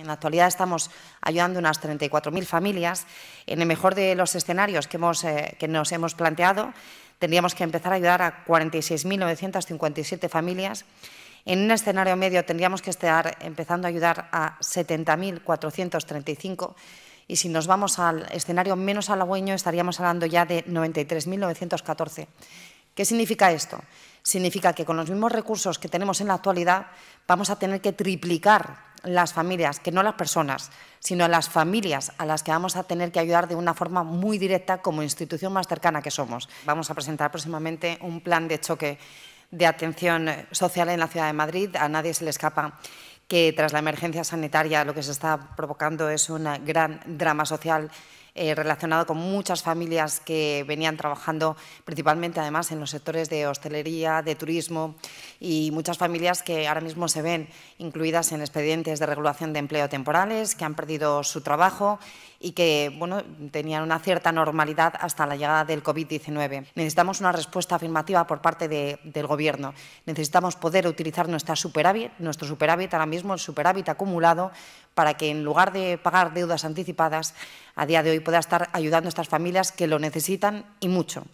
en la actualidad estamos ayudando a unas 34.000 familias, en el mejor de los escenarios que, eh, que nos hemos planteado, tendríamos que empezar a ayudar a 46.957 familias. En un escenario medio tendríamos que estar empezando a ayudar a 70.435 y si nos vamos al escenario menos halagüeño estaríamos hablando ya de 93.914. ¿Qué significa esto? Significa que con los mismos recursos que tenemos en la actualidad vamos a tener que triplicar las familias, que no las personas, sino las familias a las que vamos a tener que ayudar de una forma muy directa como institución más cercana que somos. Vamos a presentar próximamente un plan de choque de atención social en la Ciudad de Madrid. A nadie se le escapa que tras la emergencia sanitaria lo que se está provocando es un gran drama social eh, relacionado con muchas familias que venían trabajando principalmente además en los sectores de hostelería, de turismo y muchas familias que ahora mismo se ven incluidas en expedientes de regulación de empleo temporales, que han perdido su trabajo y que bueno, tenían una cierta normalidad hasta la llegada del COVID-19. Necesitamos una respuesta afirmativa por parte del Gobierno. Necesitamos poder utilizar nuestra superávit, nuestro superávit, ahora mismo el superávit acumulado, para que en lugar de pagar deudas anticipadas, a día de hoy pueda estar ayudando a estas familias que lo necesitan y mucho.